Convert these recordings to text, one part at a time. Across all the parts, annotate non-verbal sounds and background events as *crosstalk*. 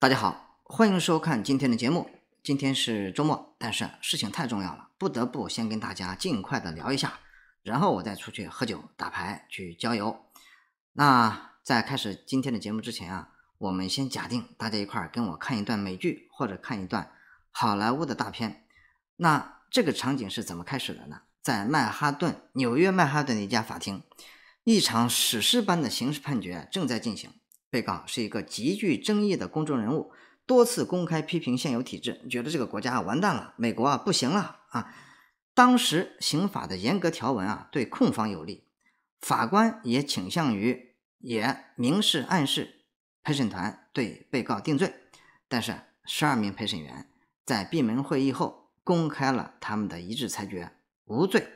大家好，欢迎收看今天的节目。今天是周末，但是事情太重要了，不得不先跟大家尽快的聊一下，然后我再出去喝酒、打牌、去郊游。那在开始今天的节目之前啊，我们先假定大家一块儿跟我看一段美剧或者看一段好莱坞的大片。那这个场景是怎么开始的呢？在曼哈顿，纽约曼哈顿的一家法庭，一场史诗般的刑事判决正在进行。被告是一个极具争议的公众人物，多次公开批评现有体制，觉得这个国家完蛋了，美国啊不行了啊。当时刑法的严格条文啊对控方有利，法官也倾向于也明示暗示陪审团对被告定罪，但是十二名陪审员在闭门会议后公开了他们的一致裁决无罪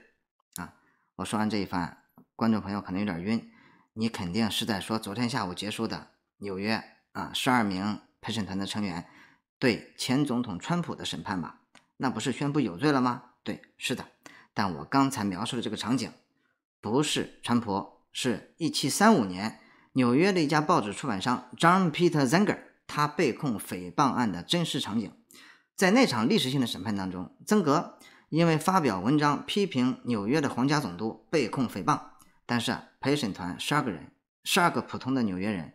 啊。我说完这一番，观众朋友可能有点晕，你肯定是在说昨天下午结束的。纽约啊，十二名陪审团的成员对前总统川普的审判吧？那不是宣布有罪了吗？对，是的。但我刚才描述的这个场景，不是川普，是1735年纽约的一家报纸出版商 John Peter Zenger，他被控诽谤案的真实场景。在那场历史性的审判当中，曾格因为发表文章批评纽约的皇家总督被控诽谤，但是啊，陪审团十二个人，十二个普通的纽约人。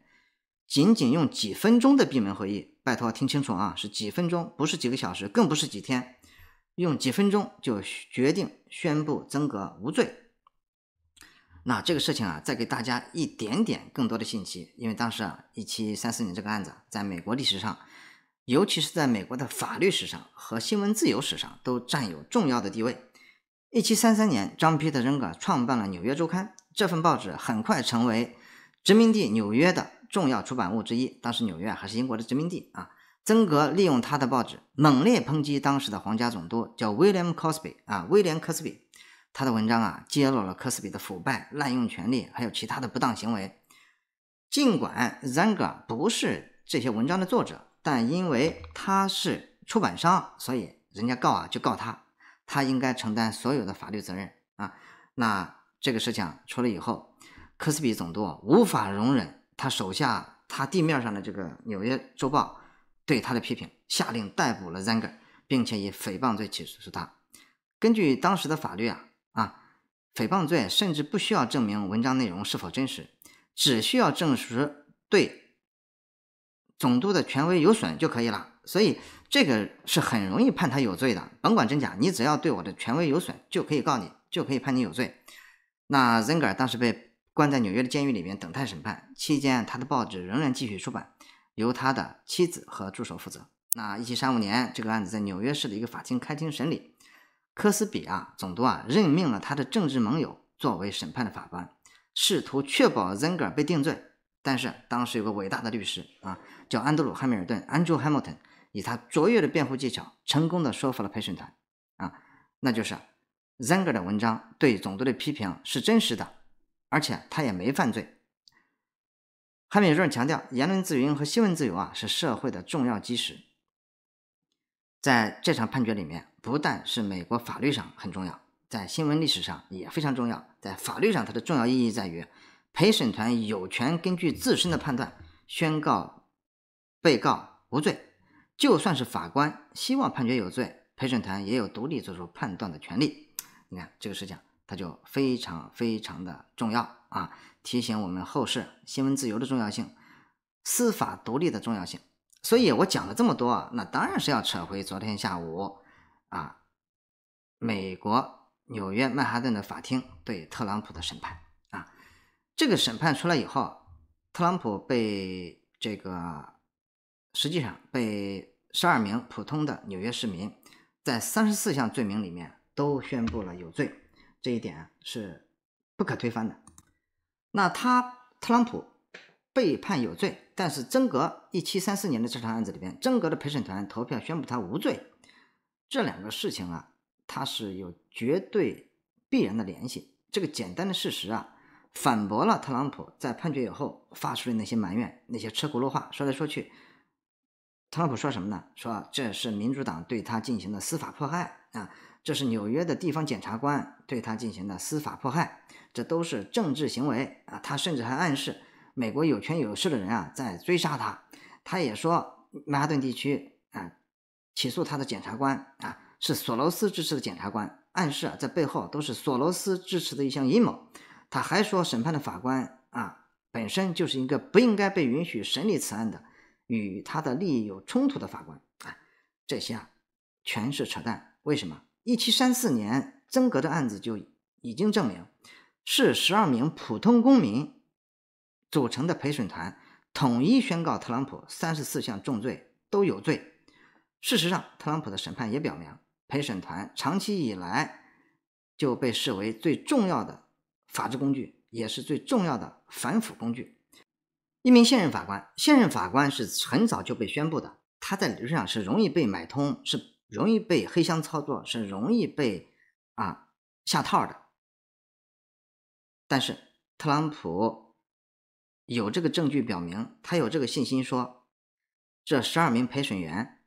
仅仅用几分钟的闭门会议，拜托听清楚啊，是几分钟，不是几个小时，更不是几天，用几分钟就决定宣布曾格无罪。那这个事情啊，再给大家一点点更多的信息，因为当时啊，一七三四年这个案子在美国历史上，尤其是在美国的法律史上和新闻自由史上都占有重要的地位。一七三三年，张皮特曾格创办了《纽约周刊》，这份报纸很快成为殖民地纽约的。重要出版物之一，当时纽约还是英国的殖民地啊。曾格利用他的报纸猛烈抨击当时的皇家总督，叫 William Cosby 啊，威廉·科斯比。他的文章啊，揭露了科斯比的腐败、滥用权力，还有其他的不当行为。尽管 Zenger 不是这些文章的作者，但因为他是出版商，所以人家告啊，就告他，他应该承担所有的法律责任啊。那这个事情出了以后，科斯比总督无法容忍。他手下，他地面上的这个《纽约周报》对他的批评，下令逮捕了 Zenger，并且以诽谤罪起诉他。根据当时的法律啊啊，诽谤罪甚至不需要证明文章内容是否真实，只需要证实对总督的权威有损就可以了。所以这个是很容易判他有罪的，甭管真假，你只要对我的权威有损就可以告你，就可以判你有罪。那 Zenger 当时被。关在纽约的监狱里面等待审判，期间他的报纸仍然继续出版，由他的妻子和助手负责。那一七三五年，这个案子在纽约市的一个法庭开庭审理。科斯比啊，总督啊，任命了他的政治盟友作为审判的法官，试图确保 Zenger 被定罪。但是当时有个伟大的律师啊，叫安德鲁·汉密尔顿 （Andrew Hamilton），以他卓越的辩护技巧，成功的说服了陪审团啊，那就是 Zenger 的文章对总督的批评是真实的。而且他也没犯罪。韩密尔强调，言论自由和新闻自由啊，是社会的重要基石。在这场判决里面，不但是美国法律上很重要，在新闻历史上也非常重要。在法律上，它的重要意义在于，陪审团有权根据自身的判断宣告被告无罪，就算是法官希望判决有罪，陪审团也有独立做出判断的权利。你看这个事情。它就非常非常的重要啊！提醒我们后世新闻自由的重要性，司法独立的重要性。所以，我讲了这么多，那当然是要扯回昨天下午啊，美国纽约曼哈顿的法庭对特朗普的审判啊。这个审判出来以后，特朗普被这个实际上被十二名普通的纽约市民在三十四项罪名里面都宣布了有罪。这一点是不可推翻的。那他特朗普被判有罪，但是曾格一七三四年的这场案子里边，曾格的陪审团投票宣布他无罪。这两个事情啊，它是有绝对必然的联系。这个简单的事实啊，反驳了特朗普在判决以后发出的那些埋怨、那些车轱辘话。说来说去，特朗普说什么呢？说这是民主党对他进行的司法迫害啊。这是纽约的地方检察官对他进行的司法迫害，这都是政治行为啊！他甚至还暗示美国有权有势的人啊在追杀他。他也说曼哈顿地区啊起诉他的检察官啊是索罗斯支持的检察官，暗示啊在背后都是索罗斯支持的一项阴谋。他还说审判的法官啊本身就是一个不应该被允许审理此案的，与他的利益有冲突的法官啊，这些啊全是扯淡，为什么？一七三四年，曾格的案子就已经证明，是十二名普通公民组成的陪审团统一宣告特朗普三十四项重罪都有罪。事实上，特朗普的审判也表明，陪审团长期以来就被视为最重要的法治工具，也是最重要的反腐工具。一名现任法官，现任法官是很早就被宣布的，他在理论上是容易被买通，是。容易被黑箱操作是容易被啊下套的，但是特朗普有这个证据表明，他有这个信心说，这十二名陪审员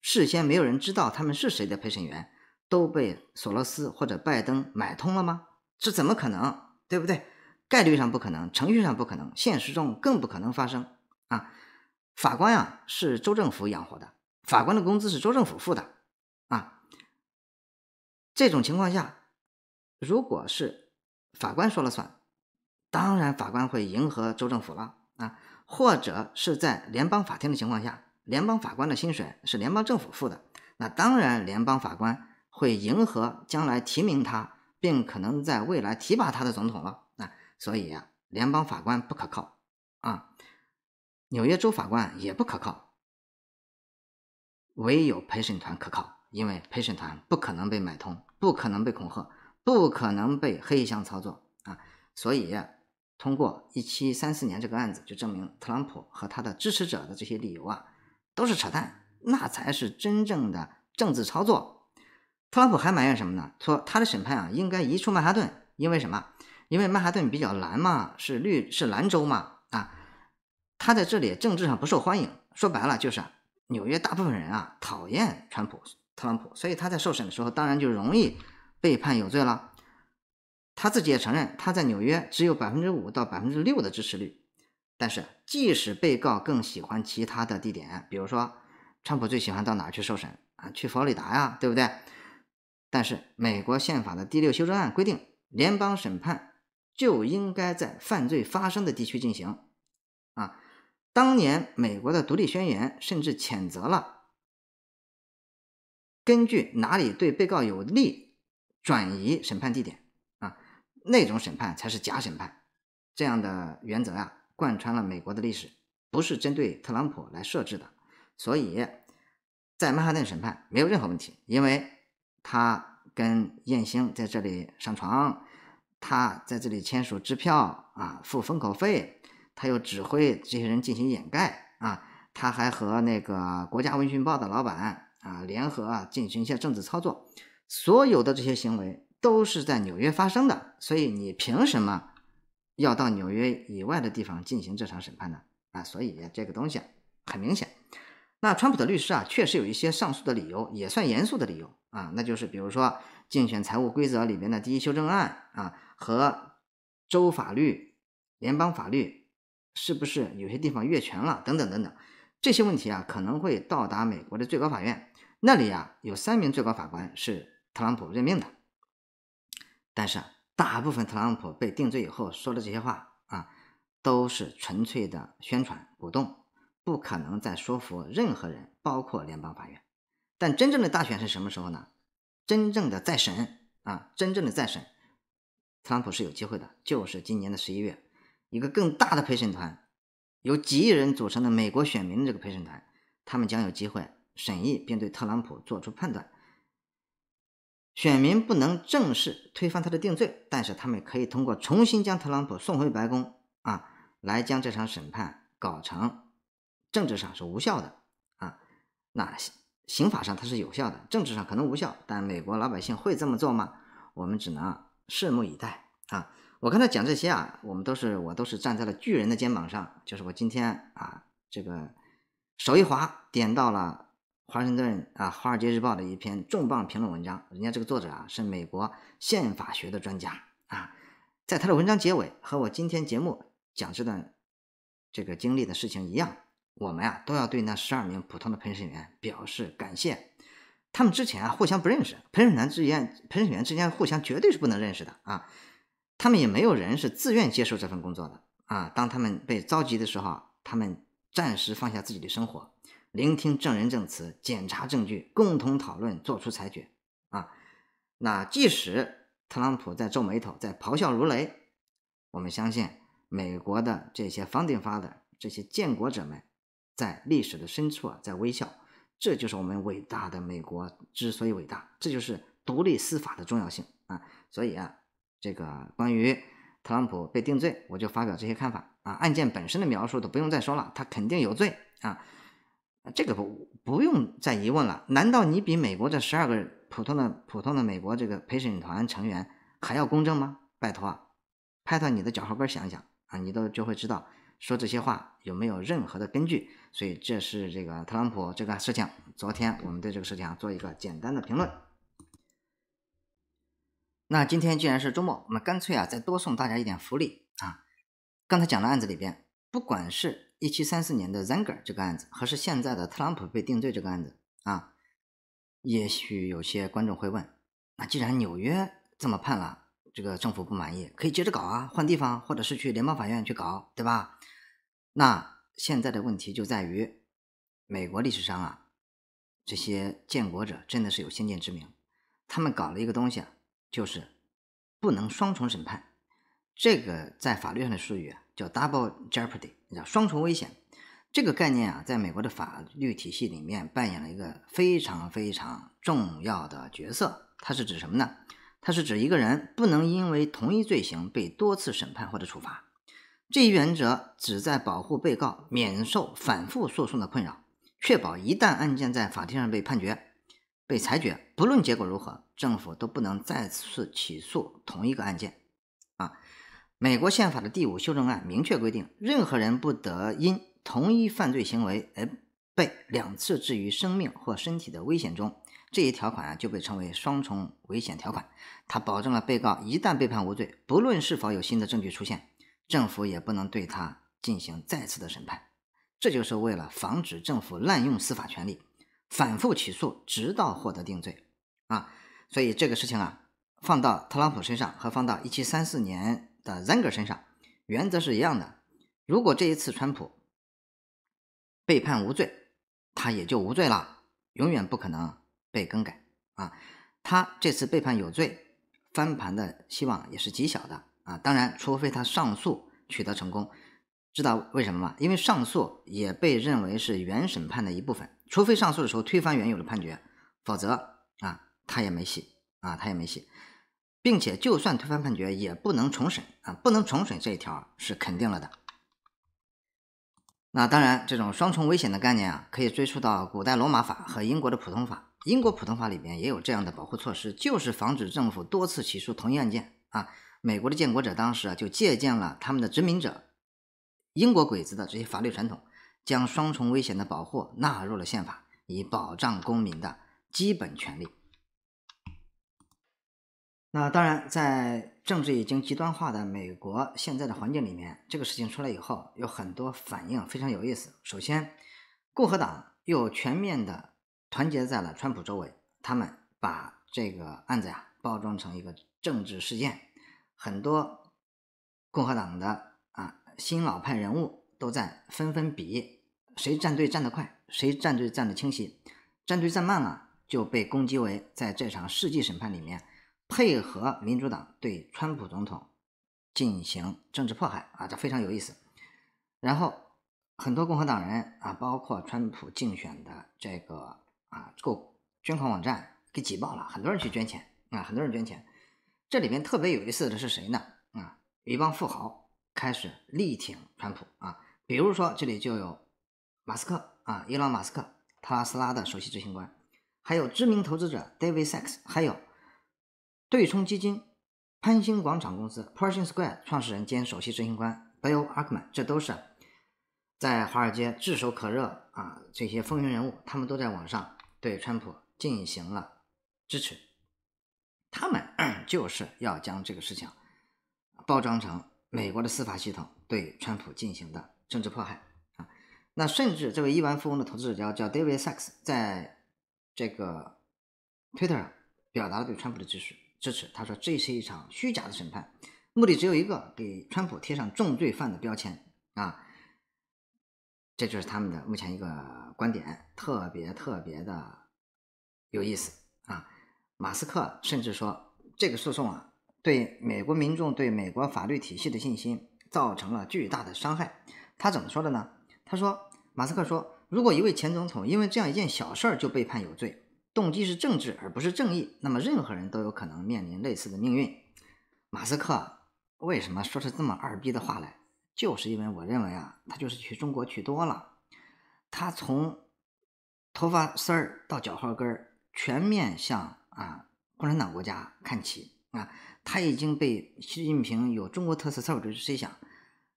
事先没有人知道他们是谁的陪审员，都被索罗斯或者拜登买通了吗？这怎么可能，对不对？概率上不可能，程序上不可能，现实中更不可能发生啊！法官呀，是州政府养活的。法官的工资是州政府付的，啊，这种情况下，如果是法官说了算，当然法官会迎合州政府了，啊，或者是在联邦法庭的情况下，联邦法官的薪水是联邦政府付的，那当然联邦法官会迎合将来提名他并可能在未来提拔他的总统了，啊，所以啊，联邦法官不可靠，啊，纽约州法官也不可靠。唯有陪审团可靠，因为陪审团不可能被买通，不可能被恐吓，不可能被黑箱操作啊！所以通过一七三四年这个案子就证明，特朗普和他的支持者的这些理由啊都是扯淡，那才是真正的政治操作。特朗普还埋怨什么呢？说他的审判啊应该移出曼哈顿，因为什么？因为曼哈顿比较蓝嘛，是绿是蓝州嘛啊？他在这里政治上不受欢迎，说白了就是。纽约大部分人啊讨厌川普特朗普，所以他在受审的时候当然就容易被判有罪了。他自己也承认他在纽约只有百分之五到百分之六的支持率。但是即使被告更喜欢其他的地点，比如说川普最喜欢到哪去受审啊，去佛罗里达呀，对不对？但是美国宪法的第六修正案规定，联邦审判就应该在犯罪发生的地区进行啊。当年美国的独立宣言甚至谴责了根据哪里对被告有利转移审判地点啊那种审判才是假审判这样的原则呀贯穿了美国的历史不是针对特朗普来设置的，所以在曼哈顿审判没有任何问题，因为他跟艳星在这里上床，他在这里签署支票啊付封口费。他又指挥这些人进行掩盖啊，他还和那个国家文讯报的老板啊联合啊进行一些政治操作，所有的这些行为都是在纽约发生的，所以你凭什么要到纽约以外的地方进行这场审判呢？啊，所以这个东西啊很明显。那川普的律师啊确实有一些上诉的理由，也算严肃的理由啊，那就是比如说竞选财务规则里面的第一修正案啊和州法律、联邦法律。是不是有些地方越权了？等等等等，这些问题啊，可能会到达美国的最高法院。那里啊有三名最高法官是特朗普任命的。但是，大部分特朗普被定罪以后说的这些话啊，都是纯粹的宣传鼓动，不可能再说服任何人，包括联邦法院。但真正的大选是什么时候呢？真正的再审啊，真正的再审，特朗普是有机会的，就是今年的十一月。一个更大的陪审团，由几亿人组成的美国选民的这个陪审团，他们将有机会审议并对特朗普做出判断。选民不能正式推翻他的定罪，但是他们可以通过重新将特朗普送回白宫啊，来将这场审判搞成政治上是无效的啊。那刑法上它是有效的，政治上可能无效，但美国老百姓会这么做吗？我们只能拭目以待啊。我跟他讲这些啊，我们都是我都是站在了巨人的肩膀上，就是我今天啊，这个手一滑点到了华盛顿啊《华尔街日报》的一篇重磅评论文章，人家这个作者啊是美国宪法学的专家啊，在他的文章结尾和我今天节目讲这段这个经历的事情一样，我们啊都要对那十二名普通的陪审员表示感谢，他们之前啊互相不认识，陪审员之间陪审员之间互相绝对是不能认识的啊。他们也没有人是自愿接受这份工作的啊！当他们被召集的时候，他们暂时放下自己的生活，聆听证人证词，检查证据，共同讨论，作出裁决啊！那即使特朗普在皱眉头，在咆哮如雷，我们相信美国的这些房顶发的这些建国者们，在历史的深处啊，在微笑。这就是我们伟大的美国之所以伟大，这就是独立司法的重要性啊！所以啊。这个关于特朗普被定罪，我就发表这些看法啊。案件本身的描述都不用再说了，他肯定有罪啊，这个不不用再疑问了。难道你比美国这十二个普通的普通的美国这个陪审团成员还要公正吗？拜托，拍到你的脚后跟想一想啊，你都就会知道说这些话有没有任何的根据。所以这是这个特朗普这个事情，昨天我们对这个事情啊做一个简单的评论。那今天既然是周末，我们干脆啊，再多送大家一点福利啊！刚才讲的案子里边，不管是一七三四年的 Zenger 这个案子，还是现在的特朗普被定罪这个案子啊，也许有些观众会问：那既然纽约这么判了，这个政府不满意，可以接着搞啊，换地方，或者是去联邦法院去搞，对吧？那现在的问题就在于，美国历史上啊，这些建国者真的是有先见之明，他们搞了一个东西啊。就是不能双重审判，这个在法律上的术语啊叫 double jeopardy，叫双重危险。这个概念啊，在美国的法律体系里面扮演了一个非常非常重要的角色。它是指什么呢？它是指一个人不能因为同一罪行被多次审判或者处罚。这一原则旨在保护被告免受反复诉讼的困扰，确保一旦案件在法庭上被判决。被裁决，不论结果如何，政府都不能再次起诉同一个案件。啊，美国宪法的第五修正案明确规定，任何人不得因同一犯罪行为而被两次置于生命或身体的危险中。这一条款啊，就被称为双重危险条款。它保证了被告一旦被判无罪，不论是否有新的证据出现，政府也不能对他进行再次的审判。这就是为了防止政府滥用司法权力。反复起诉，直到获得定罪，啊，所以这个事情啊，放到特朗普身上和放到一七三四年的 Zenger 身上，原则是一样的。如果这一次川普被判无罪，他也就无罪了，永远不可能被更改啊。他这次被判有罪，翻盘的希望也是极小的啊。当然，除非他上诉取得成功，知道为什么吗？因为上诉也被认为是原审判的一部分。除非上诉的时候推翻原有的判决，否则啊他也没戏啊他也没戏，并且就算推翻判决也不能重审啊不能重审这一条是肯定了的。那当然，这种双重危险的概念啊可以追溯到古代罗马法和英国的普通法，英国普通法里边也有这样的保护措施，就是防止政府多次起诉同一案件啊。美国的建国者当时啊就借鉴了他们的殖民者英国鬼子的这些法律传统。将双重危险的保护纳入了宪法，以保障公民的基本权利。那当然，在政治已经极端化的美国现在的环境里面，这个事情出来以后，有很多反应非常有意思。首先，共和党又全面的团结在了川普周围，他们把这个案子啊包装成一个政治事件，很多共和党的啊新老派人物。都在纷纷比谁站队站得快，谁站队站得清晰，站队站慢了就被攻击为在这场世纪审判里面配合民主党对川普总统进行政治迫害啊，这非常有意思。然后很多共和党人啊，包括川普竞选的这个啊，购捐款网站给挤爆了，很多人去捐钱啊，很多人捐钱。这里面特别有意思的是谁呢？啊，一帮富豪开始力挺川普啊。比如说，这里就有马斯克啊，伊朗马斯克，特斯拉的首席执行官，还有知名投资者 David Sachs，还有对冲基金潘兴广场公司 （Pershing Square） 创始人兼首席执行官 b i l l Arkman，这都是在华尔街炙手可热啊，这些风云人物，他们都在网上对川普进行了支持，他们 *clears throat* 就是要将这个事情包装成美国的司法系统对川普进行的。政治迫害啊！那甚至这位亿万富翁的投资者叫叫 David Sachs，在这个 Twitter 上表达了对川普的支持支持。他说：“这是一场虚假的审判，目的只有一个，给川普贴上重罪犯的标签啊！”这就是他们的目前一个观点，特别特别的有意思啊！马斯克甚至说：“这个诉讼啊，对美国民众对美国法律体系的信心造成了巨大的伤害。”他怎么说的呢？他说：“马斯克说，如果一位前总统因为这样一件小事儿就被判有罪，动机是政治而不是正义，那么任何人都有可能面临类似的命运。”马斯克为什么说出这么二逼的话来？就是因为我认为啊，他就是去中国去多了，他从头发丝儿到脚后跟儿全面向啊共产党国家看齐啊，他已经被习近平有中国特色社会主义思想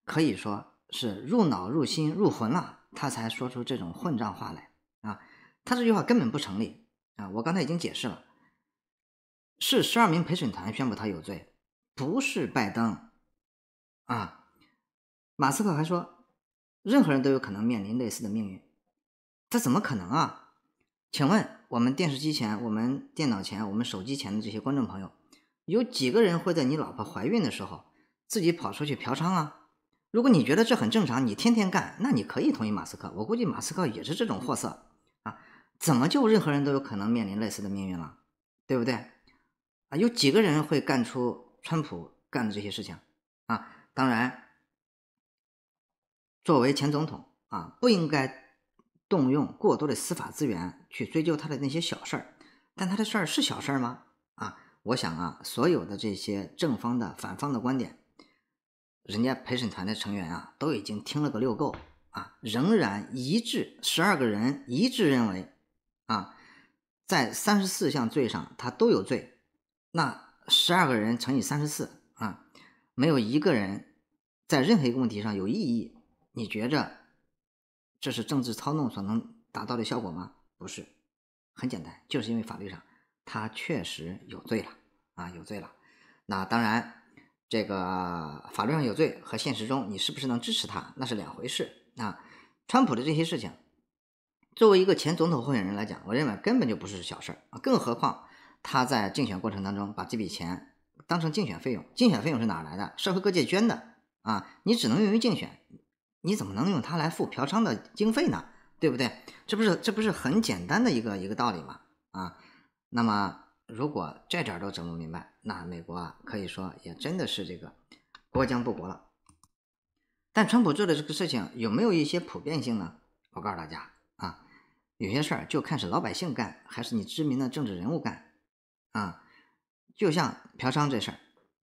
可以说。是入脑入心入魂了，他才说出这种混账话来啊！他这句话根本不成立啊！我刚才已经解释了，是十二名陪审团宣布他有罪，不是拜登啊！马斯克还说，任何人都有可能面临类似的命运，这怎么可能啊？请问我们电视机前、我们电脑前、我们手机前的这些观众朋友，有几个人会在你老婆怀孕的时候自己跑出去嫖娼啊？如果你觉得这很正常，你天天干，那你可以同意马斯克。我估计马斯克也是这种货色啊，怎么就任何人都有可能面临类似的命运了，对不对？啊，有几个人会干出川普干的这些事情啊？当然，作为前总统啊，不应该动用过多的司法资源去追究他的那些小事儿。但他的事儿是小事儿吗？啊，我想啊，所有的这些正方的、反方的观点。人家陪审团的成员啊，都已经听了个六够啊，仍然一致，十二个人一致认为啊，在三十四项罪上他都有罪。那十二个人乘以三十四啊，没有一个人在任何一个问题上有异议。你觉着这是政治操弄所能达到的效果吗？不是，很简单，就是因为法律上他确实有罪了啊，有罪了。那当然。这个法律上有罪和现实中你是不是能支持他，那是两回事。啊，川普的这些事情，作为一个前总统候选人来讲，我认为根本就不是小事儿啊。更何况他在竞选过程当中把这笔钱当成竞选费用，竞选费用是哪来的？社会各界捐的啊，你只能用于竞选，你怎么能用它来付嫖娼的经费呢？对不对？这不是这不是很简单的一个一个道理吗？啊，那么。如果这点都整不明白，那美国啊，可以说也真的是这个国将不国了。但川普做的这个事情有没有一些普遍性呢？我告诉大家啊，有些事儿就看是老百姓干还是你知名的政治人物干啊。就像嫖娼这事儿，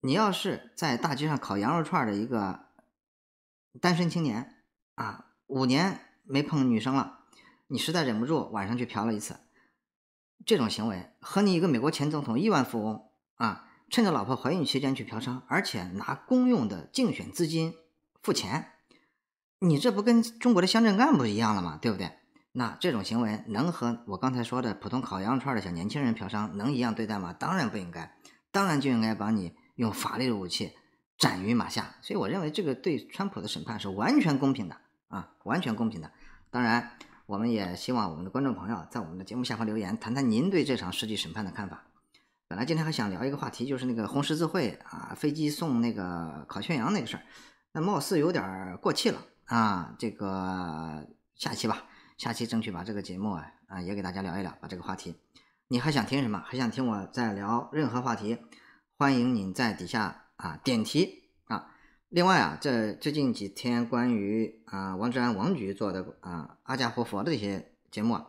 你要是在大街上烤羊肉串的一个单身青年啊，五年没碰女生了，你实在忍不住晚上去嫖了一次。这种行为和你一个美国前总统、亿万富翁啊，趁着老婆怀孕期间去嫖娼，而且拿公用的竞选资金付钱，你这不跟中国的乡镇干部一样了吗？对不对？那这种行为能和我刚才说的普通烤羊肉串的小年轻人嫖娼能一样对待吗？当然不应该，当然就应该把你用法律的武器斩于马下。所以我认为这个对川普的审判是完全公平的啊，完全公平的。当然。我们也希望我们的观众朋友在我们的节目下方留言，谈谈您对这场世纪审判的看法。本来今天还想聊一个话题，就是那个红十字会啊，飞机送那个烤全羊那个事儿，那貌似有点过气了啊。这个下期吧，下期争取把这个节目啊啊也给大家聊一聊，把这个话题。你还想听什么？还想听我再聊任何话题？欢迎您在底下啊点题。另外啊，这最近几天关于啊王志安王局做的啊阿迦活佛的这些节目啊，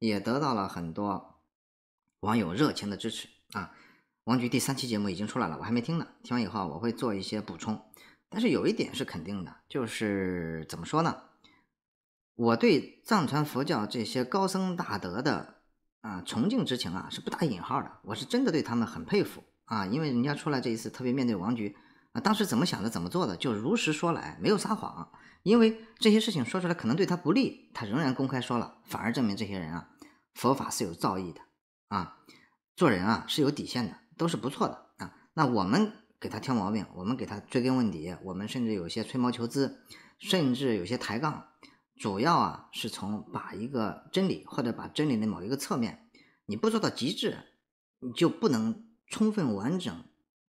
也得到了很多网友热情的支持啊。王局第三期节目已经出来了，我还没听呢。听完以后我会做一些补充。但是有一点是肯定的，就是怎么说呢？我对藏传佛教这些高僧大德的啊崇敬之情啊是不打引号的，我是真的对他们很佩服啊。因为人家出来这一次特别面对王局。啊，当时怎么想的，怎么做的，就如实说来，没有撒谎。因为这些事情说出来可能对他不利，他仍然公开说了，反而证明这些人啊，佛法是有造诣的啊，做人啊是有底线的，都是不错的啊。那我们给他挑毛病，我们给他追根问底，我们甚至有些吹毛求疵，甚至有些抬杠，主要啊是从把一个真理或者把真理的某一个侧面，你不做到极致，你就不能充分完整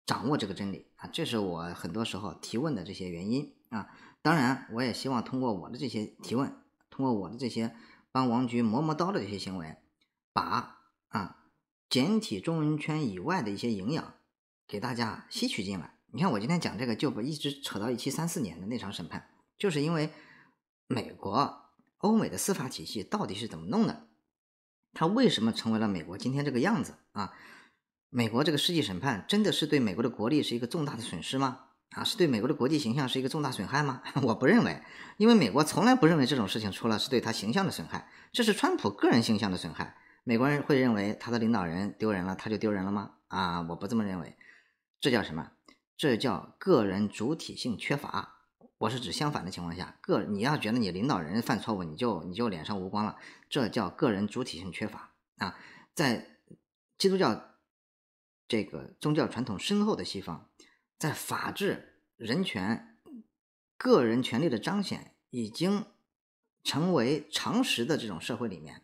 掌握这个真理。啊，这是我很多时候提问的这些原因啊。当然，我也希望通过我的这些提问，通过我的这些帮王局磨磨刀的这些行为，把啊简体中文圈以外的一些营养给大家吸取进来。你看，我今天讲这个，就一直扯到一七三四年的那场审判，就是因为美国欧美的司法体系到底是怎么弄的，它为什么成为了美国今天这个样子啊？美国这个世纪审判真的是对美国的国力是一个重大的损失吗？啊，是对美国的国际形象是一个重大损害吗？*laughs* 我不认为，因为美国从来不认为这种事情出了是对他形象的损害，这是川普个人形象的损害。美国人会认为他的领导人丢人了，他就丢人了吗？啊，我不这么认为，这叫什么？这叫个人主体性缺乏。我是指相反的情况下，个你要觉得你领导人犯错误，你就你就脸上无光了，这叫个人主体性缺乏啊。在基督教。这个宗教传统深厚的西方，在法治、人权、个人权利的彰显已经成为常识的这种社会里面，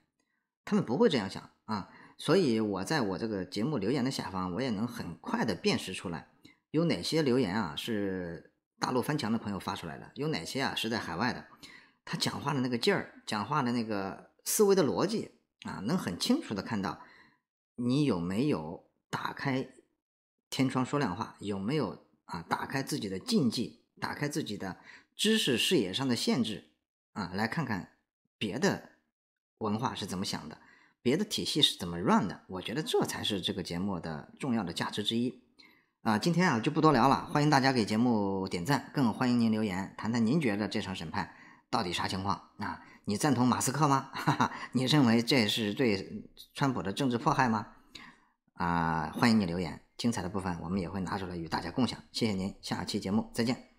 他们不会这样想啊。所以我在我这个节目留言的下方，我也能很快的辨识出来，有哪些留言啊是大陆翻墙的朋友发出来的，有哪些啊是在海外的。他讲话的那个劲儿，讲话的那个思维的逻辑啊，能很清楚的看到你有没有。打开天窗说亮话，有没有啊？打开自己的禁忌，打开自己的知识视野上的限制啊，来看看别的文化是怎么想的，别的体系是怎么 run 的。我觉得这才是这个节目的重要的价值之一啊。今天啊就不多聊了，欢迎大家给节目点赞，更欢迎您留言谈谈您觉得这场审判到底啥情况啊？你赞同马斯克吗？*laughs* 哈哈，你认为这是对川普的政治迫害吗？啊，欢迎你留言，精彩的部分我们也会拿出来与大家共享。谢谢您，下期节目再见。